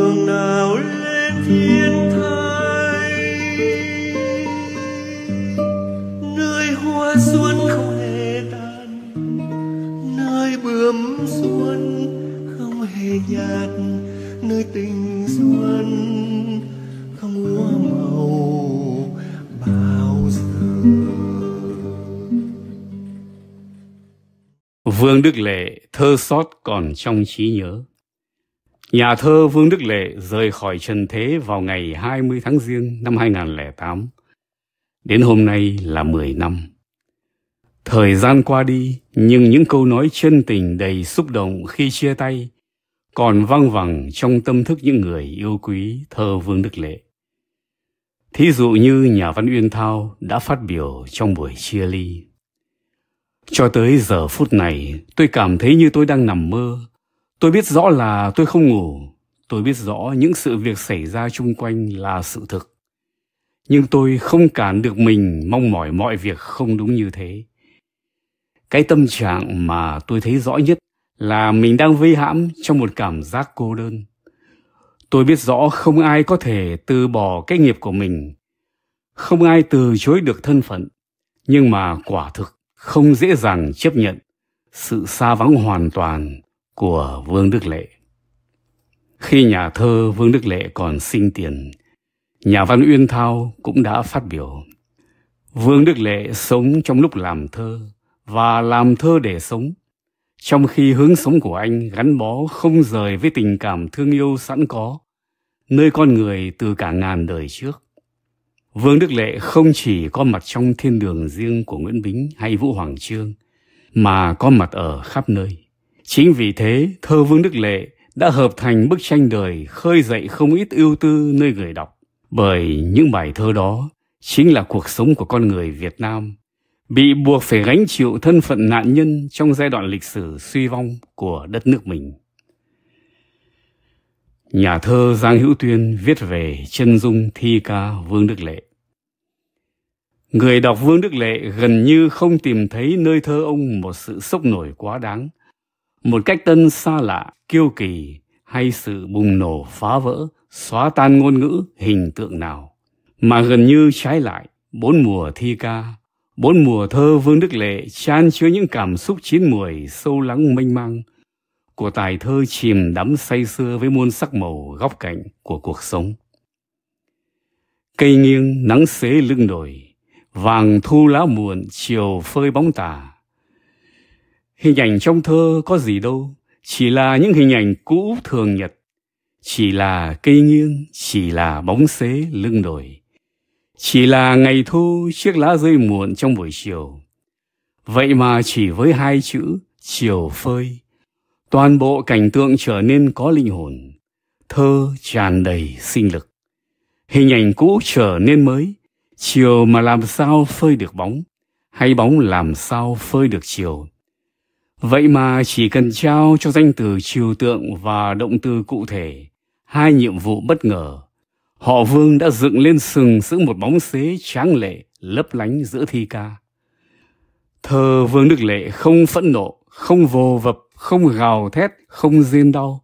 đường nào lên thiên thai nơi hoa xuân không hề tàn nơi bướm xuân không hề nhạt nơi tình xuân không lúa màu bao giờ Vương Đức Lệ thơ sót còn trong trí nhớ Nhà thơ Vương Đức Lệ rời khỏi trần thế vào ngày 20 tháng Giêng năm 2008. Đến hôm nay là 10 năm. Thời gian qua đi, nhưng những câu nói chân tình đầy xúc động khi chia tay còn vang vẳng trong tâm thức những người yêu quý thơ Vương Đức Lệ. Thí dụ như nhà văn Uyên Thao đã phát biểu trong buổi chia ly. Cho tới giờ phút này, tôi cảm thấy như tôi đang nằm mơ Tôi biết rõ là tôi không ngủ, tôi biết rõ những sự việc xảy ra chung quanh là sự thực. Nhưng tôi không cản được mình mong mỏi mọi việc không đúng như thế. Cái tâm trạng mà tôi thấy rõ nhất là mình đang vây hãm trong một cảm giác cô đơn. Tôi biết rõ không ai có thể từ bỏ cái nghiệp của mình, không ai từ chối được thân phận, nhưng mà quả thực không dễ dàng chấp nhận sự xa vắng hoàn toàn của Vương Đức Lệ. Khi nhà thơ Vương Đức Lệ còn sinh tiền, nhà văn Uyên Thao cũng đã phát biểu Vương Đức Lệ sống trong lúc làm thơ và làm thơ để sống, trong khi hướng sống của anh gắn bó không rời với tình cảm thương yêu sẵn có, nơi con người từ cả ngàn đời trước. Vương Đức Lệ không chỉ có mặt trong thiên đường riêng của Nguyễn Bính hay Vũ Hoàng Trương, mà có mặt ở khắp nơi. Chính vì thế, thơ Vương Đức Lệ đã hợp thành bức tranh đời khơi dậy không ít ưu tư nơi người đọc. Bởi những bài thơ đó chính là cuộc sống của con người Việt Nam, bị buộc phải gánh chịu thân phận nạn nhân trong giai đoạn lịch sử suy vong của đất nước mình. Nhà thơ Giang Hữu Tuyên viết về chân dung thi ca Vương Đức Lệ. Người đọc Vương Đức Lệ gần như không tìm thấy nơi thơ ông một sự sốc nổi quá đáng – một cách tân xa lạ, kiêu kỳ hay sự bùng nổ phá vỡ, xóa tan ngôn ngữ hình tượng nào. Mà gần như trái lại, bốn mùa thi ca, bốn mùa thơ Vương Đức Lệ chan chứa những cảm xúc chín muồi sâu lắng mênh mang của tài thơ chìm đắm say sưa với muôn sắc màu góc cạnh của cuộc sống. Cây nghiêng nắng xế lưng đồi, vàng thu lá muộn chiều phơi bóng tà Hình ảnh trong thơ có gì đâu, chỉ là những hình ảnh cũ thường nhật, chỉ là cây nghiêng, chỉ là bóng xế lưng đồi, chỉ là ngày thu chiếc lá rơi muộn trong buổi chiều. Vậy mà chỉ với hai chữ chiều phơi, toàn bộ cảnh tượng trở nên có linh hồn, thơ tràn đầy sinh lực. Hình ảnh cũ trở nên mới, chiều mà làm sao phơi được bóng, hay bóng làm sao phơi được chiều Vậy mà chỉ cần trao cho danh từ trừu tượng và động từ cụ thể, hai nhiệm vụ bất ngờ, họ Vương đã dựng lên sừng sững một bóng xế tráng lệ lấp lánh giữa thi ca. Thơ Vương Đức Lệ không phẫn nộ, không vô vập, không gào thét, không rên đau,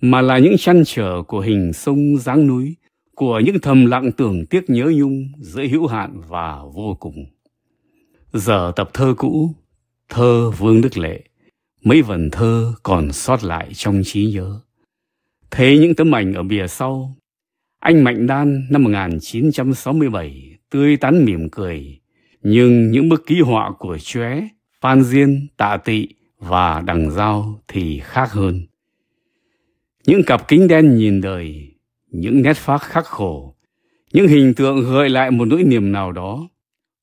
mà là những chăn trở của hình sông dáng núi, của những thầm lặng tưởng tiếc nhớ nhung giữa hữu hạn và vô cùng. Giờ tập thơ cũ thơ Vương Đức Lệ, mấy vần thơ còn sót lại trong trí nhớ. Thấy những tấm ảnh ở bìa sau, anh Mạnh Đan năm 1967 tươi tắn mỉm cười, nhưng những bức ký họa của Chóe, Phan Diên, Tạ Tị và Đằng Giao thì khác hơn. Những cặp kính đen nhìn đời, những nét phác khắc khổ, những hình tượng gợi lại một nỗi niềm nào đó,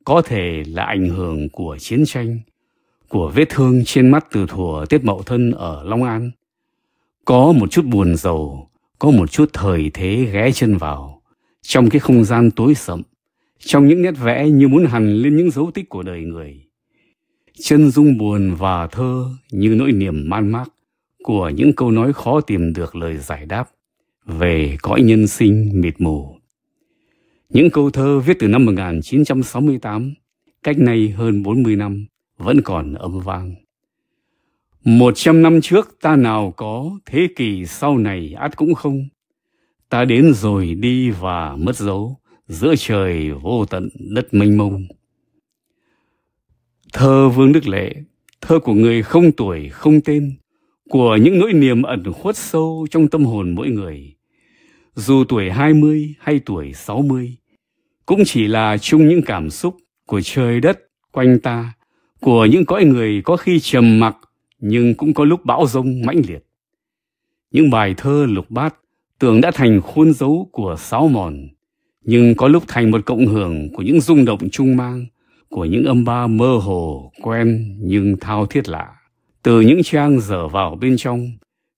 có thể là ảnh hưởng của chiến tranh, của vết thương trên mắt từ thuở Tết Mậu Thân ở Long An. Có một chút buồn giàu, có một chút thời thế ghé chân vào, trong cái không gian tối sậm, trong những nét vẽ như muốn hằn lên những dấu tích của đời người. Chân dung buồn và thơ như nỗi niềm man mác của những câu nói khó tìm được lời giải đáp về cõi nhân sinh mịt mù. Những câu thơ viết từ năm 1968, cách nay hơn 40 năm, vẫn còn âm vang. Một trăm năm trước ta nào có, thế kỷ sau này ắt cũng không. Ta đến rồi đi và mất dấu, giữa trời vô tận đất mênh mông. Thơ Vương Đức Lệ, thơ của người không tuổi không tên, của những nỗi niềm ẩn khuất sâu trong tâm hồn mỗi người. Dù tuổi 20 hay tuổi 60, cũng chỉ là chung những cảm xúc của trời đất quanh ta của những cõi người có khi trầm mặc nhưng cũng có lúc bão rông mãnh liệt. Những bài thơ lục bát tưởng đã thành khuôn dấu của sáu mòn, nhưng có lúc thành một cộng hưởng của những rung động trung mang, của những âm ba mơ hồ, quen nhưng thao thiết lạ. Từ những trang dở vào bên trong,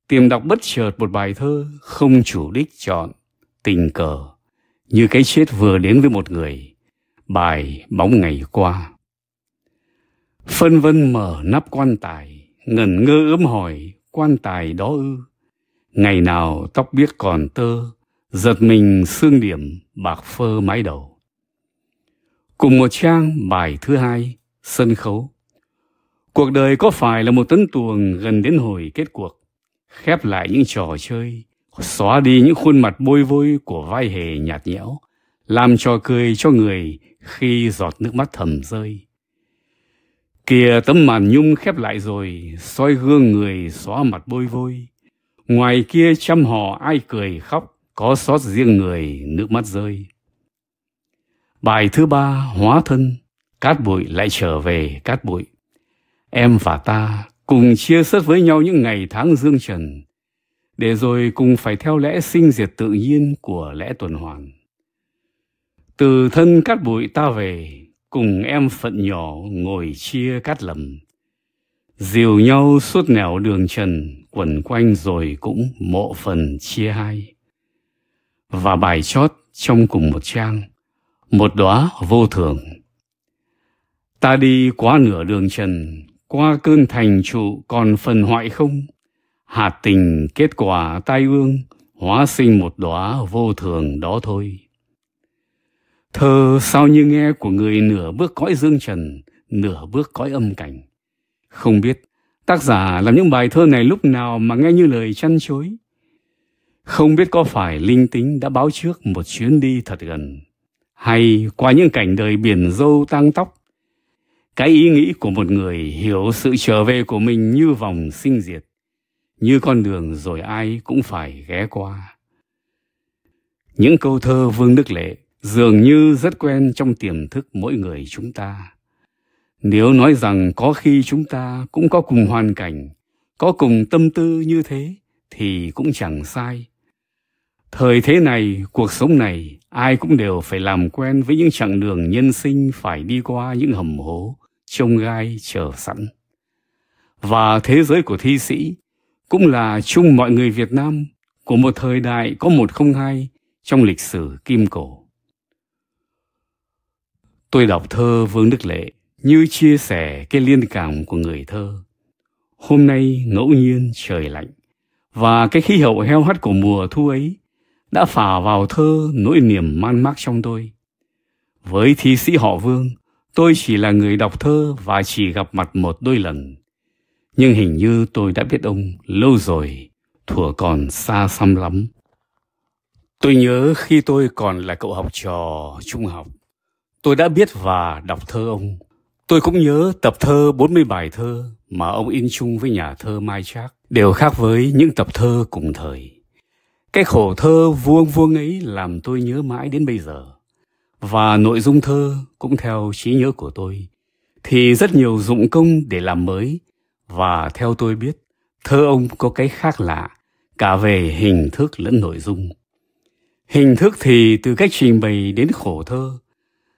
tìm đọc bất chợt một bài thơ không chủ đích chọn, tình cờ, như cái chết vừa đến với một người, bài bóng ngày qua. Phân vân mở nắp quan tài, ngẩn ngơ ướm hỏi, quan tài đó ư. Ngày nào tóc biết còn tơ, giật mình xương điểm bạc phơ mái đầu. Cùng một trang bài thứ hai, sân khấu. Cuộc đời có phải là một tấn tuồng gần đến hồi kết cuộc, khép lại những trò chơi, xóa đi những khuôn mặt bôi vôi của vai hề nhạt nhẽo, làm trò cười cho người khi giọt nước mắt thầm rơi. Kìa tấm màn nhung khép lại rồi, soi gương người xóa mặt bôi vôi. Ngoài kia trăm họ ai cười khóc, có xót riêng người, nước mắt rơi. Bài thứ ba, hóa thân, cát bụi lại trở về cát bụi. Em và ta cùng chia sớt với nhau những ngày tháng dương trần, để rồi cùng phải theo lẽ sinh diệt tự nhiên của lẽ tuần hoàn. Từ thân cát bụi ta về, cùng em phận nhỏ ngồi chia cát lầm. Dìu nhau suốt nẻo đường trần, quẩn quanh rồi cũng mộ phần chia hai. Và bài chót trong cùng một trang, một đóa vô thường. Ta đi quá nửa đường trần, qua cơn thành trụ còn phần hoại không? Hạt tình kết quả tai ương, hóa sinh một đóa vô thường đó thôi. Thơ sao như nghe của người nửa bước cõi dương trần, nửa bước cõi âm cảnh. Không biết tác giả làm những bài thơ này lúc nào mà nghe như lời chăn chối. Không biết có phải linh tính đã báo trước một chuyến đi thật gần, hay qua những cảnh đời biển dâu tang tóc. Cái ý nghĩ của một người hiểu sự trở về của mình như vòng sinh diệt, như con đường rồi ai cũng phải ghé qua. Những câu thơ Vương Đức Lệ dường như rất quen trong tiềm thức mỗi người chúng ta. Nếu nói rằng có khi chúng ta cũng có cùng hoàn cảnh, có cùng tâm tư như thế thì cũng chẳng sai. Thời thế này, cuộc sống này, ai cũng đều phải làm quen với những chặng đường nhân sinh phải đi qua những hầm hố, trông gai chờ sẵn. Và thế giới của thi sĩ cũng là chung mọi người Việt Nam của một thời đại có một không hai trong lịch sử kim cổ. Tôi đọc thơ Vương Đức Lệ như chia sẻ cái liên cảm của người thơ. Hôm nay ngẫu nhiên trời lạnh và cái khí hậu heo hắt của mùa thu ấy đã phả vào thơ nỗi niềm man mác trong tôi. Với thi sĩ họ Vương, tôi chỉ là người đọc thơ và chỉ gặp mặt một đôi lần. Nhưng hình như tôi đã biết ông lâu rồi, thuở còn xa xăm lắm. Tôi nhớ khi tôi còn là cậu học trò trung học, Tôi đã biết và đọc thơ ông. Tôi cũng nhớ tập thơ 40 bài thơ mà ông in chung với nhà thơ Mai Trác đều khác với những tập thơ cùng thời. Cái khổ thơ vuông vuông ấy làm tôi nhớ mãi đến bây giờ. Và nội dung thơ cũng theo trí nhớ của tôi thì rất nhiều dụng công để làm mới và theo tôi biết thơ ông có cái khác lạ cả về hình thức lẫn nội dung. Hình thức thì từ cách trình bày đến khổ thơ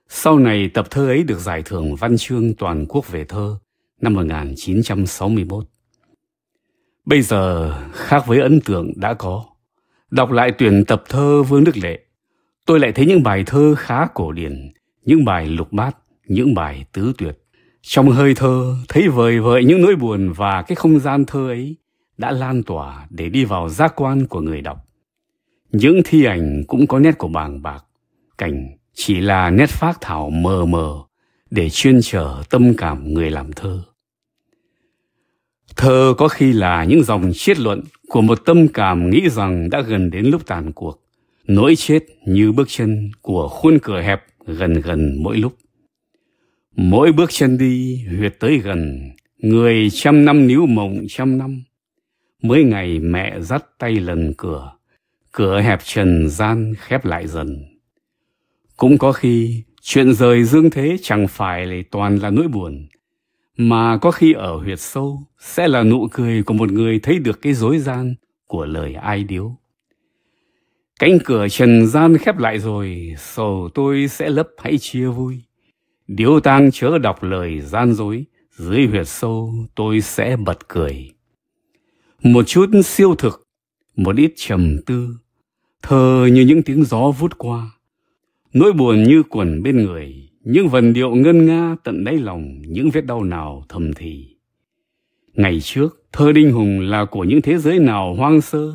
sau này tập thơ ấy được giải thưởng Văn chương Toàn quốc về thơ năm 1961. Bây giờ khác với ấn tượng đã có, đọc lại tuyển tập thơ Vương Đức Lệ, tôi lại thấy những bài thơ khá cổ điển, những bài lục bát, những bài tứ tuyệt. Trong hơi thơ thấy vời vợi những nỗi buồn và cái không gian thơ ấy đã lan tỏa để đi vào giác quan của người đọc. Những thi ảnh cũng có nét của bàng bạc, cảnh chỉ là nét phác thảo mờ mờ để chuyên trở tâm cảm người làm thơ. Thơ có khi là những dòng triết luận của một tâm cảm nghĩ rằng đã gần đến lúc tàn cuộc, nỗi chết như bước chân của khuôn cửa hẹp gần gần mỗi lúc. Mỗi bước chân đi huyệt tới gần, người trăm năm níu mộng trăm năm. Mới ngày mẹ dắt tay lần cửa, cửa hẹp trần gian khép lại dần. Cũng có khi chuyện rời dương thế chẳng phải là toàn là nỗi buồn, mà có khi ở huyệt sâu sẽ là nụ cười của một người thấy được cái dối gian của lời ai điếu. Cánh cửa trần gian khép lại rồi, sầu tôi sẽ lấp hãy chia vui. Điếu tang chớ đọc lời gian dối, dưới huyệt sâu tôi sẽ bật cười. Một chút siêu thực, một ít trầm tư, thơ như những tiếng gió vút qua Nỗi buồn như quẩn bên người, những vần điệu ngân nga tận đáy lòng những vết đau nào thầm thì. Ngày trước, thơ Đinh Hùng là của những thế giới nào hoang sơ,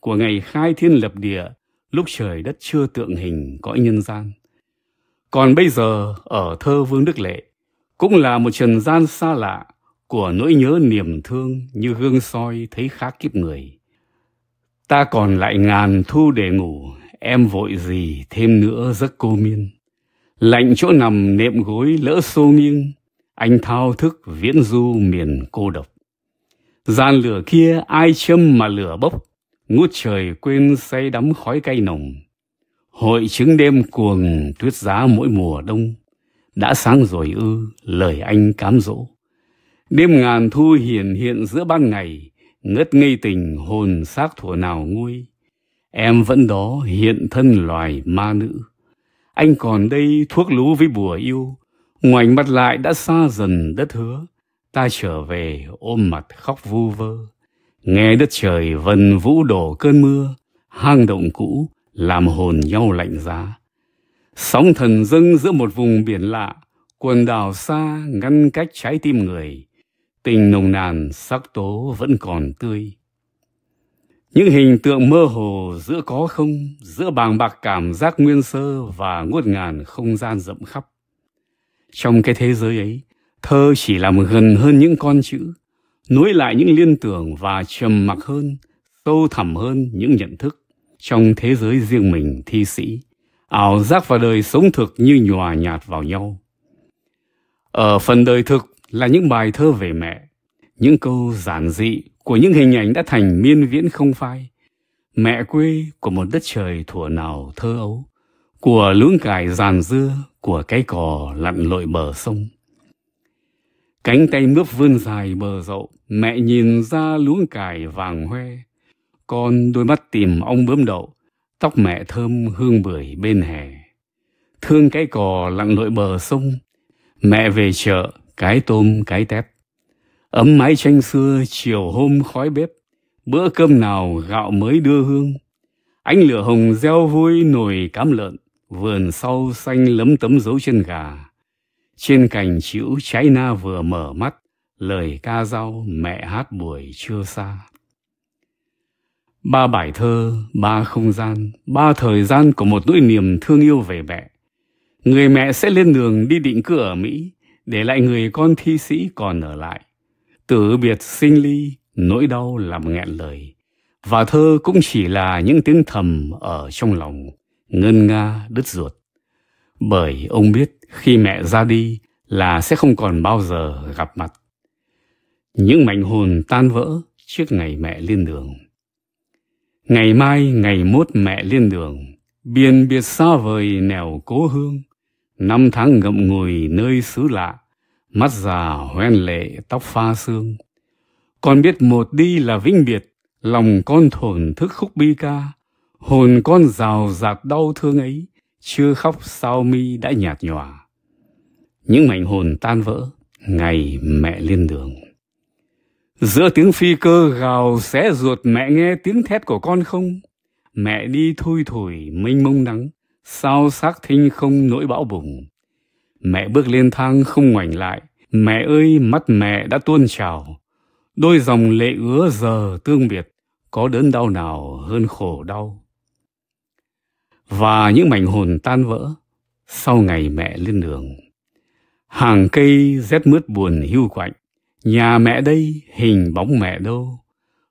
của ngày khai thiên lập địa, lúc trời đất chưa tượng hình cõi nhân gian. Còn bây giờ, ở thơ Vương Đức Lệ, cũng là một trần gian xa lạ của nỗi nhớ niềm thương như gương soi thấy khá kiếp người. Ta còn lại ngàn thu để ngủ Em vội gì thêm nữa giấc cô miên. Lạnh chỗ nằm nệm gối lỡ xô nghiêng, anh thao thức viễn du miền cô độc. Gian lửa kia ai châm mà lửa bốc, ngút trời quên say đắm khói cay nồng. Hội chứng đêm cuồng tuyết giá mỗi mùa đông, đã sáng rồi ư, lời anh cám dỗ. Đêm ngàn thu hiền hiện giữa ban ngày, ngất ngây tình hồn xác thuở nào nguôi Em vẫn đó hiện thân loài ma nữ. Anh còn đây thuốc lú với bùa yêu, ngoảnh mặt lại đã xa dần đất hứa. Ta trở về ôm mặt khóc vu vơ. Nghe đất trời vần vũ đổ cơn mưa, hang động cũ làm hồn nhau lạnh giá. Sóng thần dâng giữa một vùng biển lạ, quần đảo xa ngăn cách trái tim người. Tình nồng nàn sắc tố vẫn còn tươi. Những hình tượng mơ hồ giữa có không, giữa bàng bạc cảm giác nguyên sơ và ngút ngàn không gian rộng khắp. Trong cái thế giới ấy, thơ chỉ làm gần hơn những con chữ, nối lại những liên tưởng và trầm mặc hơn, sâu thẳm hơn những nhận thức. Trong thế giới riêng mình thi sĩ, ảo giác và đời sống thực như nhòa nhạt vào nhau. Ở phần đời thực là những bài thơ về mẹ, những câu giản dị của những hình ảnh đã thành miên viễn không phai. Mẹ quê của một đất trời thuở nào thơ ấu, của lưỡng cải giàn dưa, của cái cò lặn lội bờ sông. Cánh tay mướp vươn dài bờ rậu, mẹ nhìn ra lưỡng cải vàng hoe. Con đôi mắt tìm ong bướm đậu, tóc mẹ thơm hương bưởi bên hè. Thương cái cò lặn lội bờ sông, mẹ về chợ, cái tôm, cái tép. Ấm mái tranh xưa, chiều hôm khói bếp, bữa cơm nào gạo mới đưa hương. Ánh lửa hồng reo vui nồi cám lợn, vườn sau xanh lấm tấm dấu chân gà. Trên cành chịu trái na vừa mở mắt, lời ca rau mẹ hát buổi trưa xa. Ba bài thơ, ba không gian, ba thời gian của một nỗi niềm thương yêu về mẹ. Người mẹ sẽ lên đường đi định cư ở Mỹ, để lại người con thi sĩ còn ở lại từ biệt sinh ly, nỗi đau làm nghẹn lời. Và thơ cũng chỉ là những tiếng thầm ở trong lòng, ngân nga đứt ruột. Bởi ông biết khi mẹ ra đi là sẽ không còn bao giờ gặp mặt. Những mảnh hồn tan vỡ trước ngày mẹ lên đường. Ngày mai, ngày mốt mẹ lên đường, biên biệt xa vời nẻo cố hương, năm tháng ngậm ngùi nơi xứ lạ, mắt già hoen lệ tóc pha xương con biết một đi là vĩnh biệt lòng con thổn thức khúc bi ca hồn con rào rạt đau thương ấy chưa khóc sao mi đã nhạt nhòa những mảnh hồn tan vỡ ngày mẹ lên đường giữa tiếng phi cơ gào xé ruột mẹ nghe tiếng thét của con không mẹ đi thui thủi mênh mông nắng sao xác thinh không nỗi bão bùng Mẹ bước lên thang không ngoảnh lại. Mẹ ơi, mắt mẹ đã tuôn trào. Đôi dòng lệ ứa giờ tương biệt. Có đớn đau nào hơn khổ đau. Và những mảnh hồn tan vỡ sau ngày mẹ lên đường. Hàng cây rét mướt buồn hưu quạnh. Nhà mẹ đây, hình bóng mẹ đâu.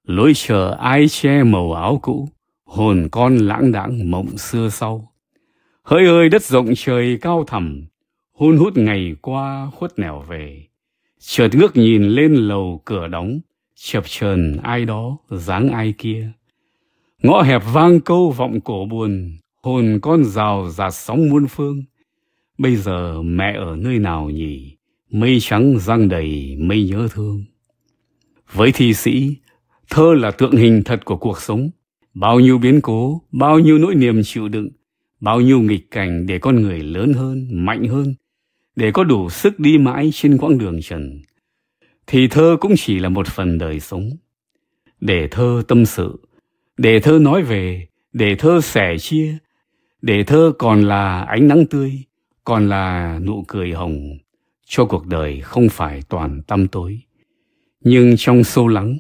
Lối chờ ai che màu áo cũ. Hồn con lãng đãng mộng xưa sau. Hỡi ơi đất rộng trời cao thẳm, hôn hút ngày qua khuất nẻo về chợt ngước nhìn lên lầu cửa đóng chập chờn ai đó dáng ai kia ngõ hẹp vang câu vọng cổ buồn hồn con rào giạt sóng muôn phương bây giờ mẹ ở nơi nào nhỉ mây trắng răng đầy mây nhớ thương với thi sĩ thơ là tượng hình thật của cuộc sống bao nhiêu biến cố bao nhiêu nỗi niềm chịu đựng bao nhiêu nghịch cảnh để con người lớn hơn mạnh hơn để có đủ sức đi mãi trên quãng đường trần thì thơ cũng chỉ là một phần đời sống để thơ tâm sự để thơ nói về để thơ sẻ chia để thơ còn là ánh nắng tươi còn là nụ cười hồng cho cuộc đời không phải toàn tăm tối nhưng trong sâu lắng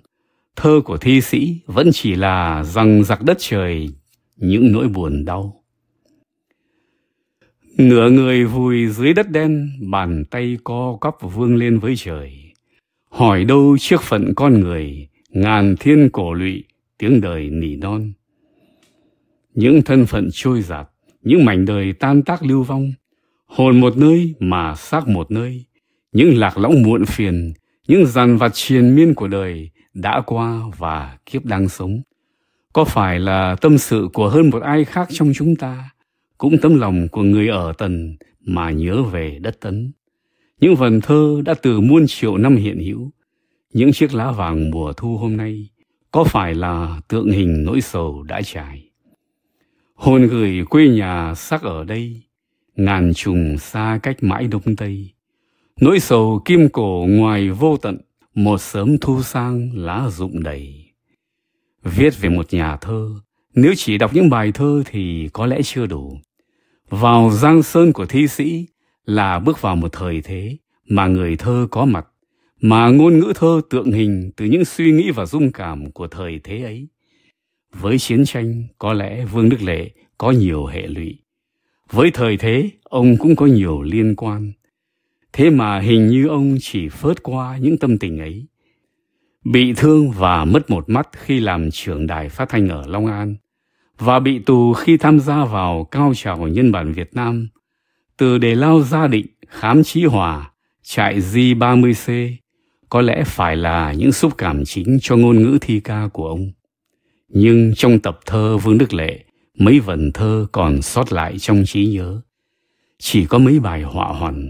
thơ của thi sĩ vẫn chỉ là răng giặc đất trời những nỗi buồn đau Nửa người vùi dưới đất đen, bàn tay co cắp vương lên với trời. Hỏi đâu chiếc phận con người, ngàn thiên cổ lụy, tiếng đời nỉ non. Những thân phận trôi giạt, những mảnh đời tan tác lưu vong, hồn một nơi mà xác một nơi, những lạc lõng muộn phiền, những dằn vặt triền miên của đời đã qua và kiếp đang sống. Có phải là tâm sự của hơn một ai khác trong chúng ta? cũng tấm lòng của người ở tần mà nhớ về đất tấn. Những vần thơ đã từ muôn triệu năm hiện hữu, những chiếc lá vàng mùa thu hôm nay có phải là tượng hình nỗi sầu đã trải. Hồn gửi quê nhà sắc ở đây, ngàn trùng xa cách mãi đông tây. Nỗi sầu kim cổ ngoài vô tận, một sớm thu sang lá rụng đầy. Viết về một nhà thơ, nếu chỉ đọc những bài thơ thì có lẽ chưa đủ vào giang sơn của thi sĩ là bước vào một thời thế mà người thơ có mặt mà ngôn ngữ thơ tượng hình từ những suy nghĩ và dung cảm của thời thế ấy với chiến tranh có lẽ vương đức lệ có nhiều hệ lụy với thời thế ông cũng có nhiều liên quan thế mà hình như ông chỉ phớt qua những tâm tình ấy bị thương và mất một mắt khi làm trưởng đài phát thanh ở long an và bị tù khi tham gia vào cao trào nhân bản Việt Nam, từ đề lao gia định, khám trí hòa, trại G30C, có lẽ phải là những xúc cảm chính cho ngôn ngữ thi ca của ông. Nhưng trong tập thơ Vương Đức Lệ, mấy vần thơ còn sót lại trong trí nhớ. Chỉ có mấy bài họa hoàn.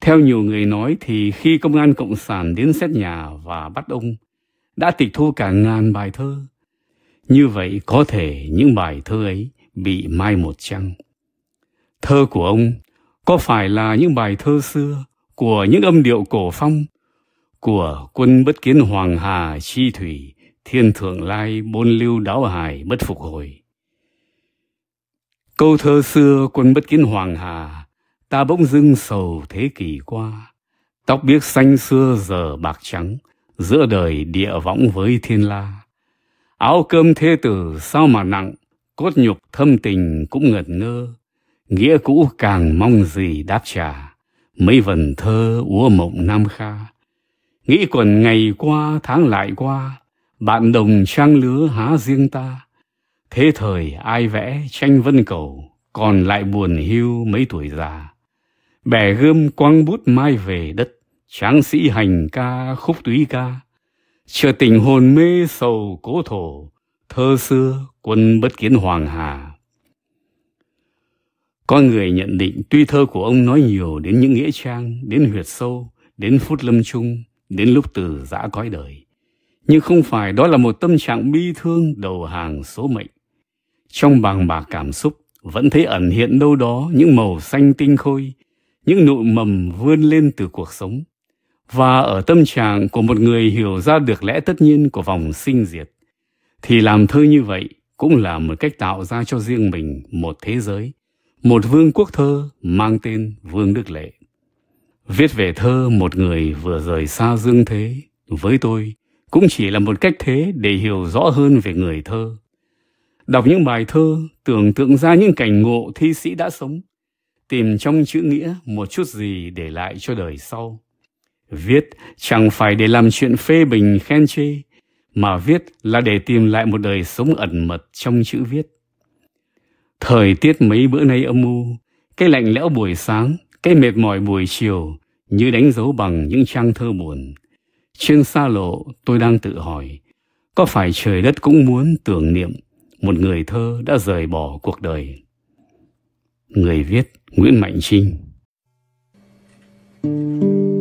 Theo nhiều người nói thì khi công an Cộng sản đến xét nhà và bắt ông, đã tịch thu cả ngàn bài thơ, như vậy có thể những bài thơ ấy bị mai một chăng? Thơ của ông có phải là những bài thơ xưa của những âm điệu cổ phong của quân bất kiến hoàng hà chi thủy thiên thượng lai bôn lưu đáo hải bất phục hồi câu thơ xưa quân bất kiến hoàng hà ta bỗng dưng sầu thế kỷ qua tóc biếc xanh xưa giờ bạc trắng giữa đời địa võng với thiên la Áo cơm thế tử sao mà nặng, cốt nhục thâm tình cũng ngẩn ngơ. Nghĩa cũ càng mong gì đáp trả, mấy vần thơ úa mộng nam kha. Nghĩ quần ngày qua tháng lại qua, bạn đồng trang lứa há riêng ta. Thế thời ai vẽ tranh vân cầu, còn lại buồn hưu mấy tuổi già. Bẻ gươm quăng bút mai về đất, tráng sĩ hành ca khúc túy ca chưa tình hồn mê sầu cố thổ, thơ xưa quân bất kiến hoàng hà. Có người nhận định tuy thơ của ông nói nhiều đến những nghĩa trang, đến huyệt sâu, đến phút lâm chung, đến lúc từ giã cõi đời. Nhưng không phải đó là một tâm trạng bi thương đầu hàng số mệnh. Trong bàng bạc cảm xúc, vẫn thấy ẩn hiện đâu đó những màu xanh tinh khôi, những nụ mầm vươn lên từ cuộc sống, và ở tâm trạng của một người hiểu ra được lẽ tất nhiên của vòng sinh diệt thì làm thơ như vậy cũng là một cách tạo ra cho riêng mình một thế giới một vương quốc thơ mang tên vương đức lệ viết về thơ một người vừa rời xa dương thế với tôi cũng chỉ là một cách thế để hiểu rõ hơn về người thơ đọc những bài thơ tưởng tượng ra những cảnh ngộ thi sĩ đã sống tìm trong chữ nghĩa một chút gì để lại cho đời sau Viết chẳng phải để làm chuyện phê bình khen chê, mà viết là để tìm lại một đời sống ẩn mật trong chữ viết. Thời tiết mấy bữa nay âm u, cái lạnh lẽo buổi sáng, cái mệt mỏi buổi chiều như đánh dấu bằng những trang thơ buồn. Trên xa lộ tôi đang tự hỏi, có phải trời đất cũng muốn tưởng niệm một người thơ đã rời bỏ cuộc đời? Người viết Nguyễn Mạnh Trinh Thank you.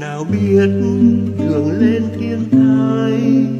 nào biết đường lên thiên thai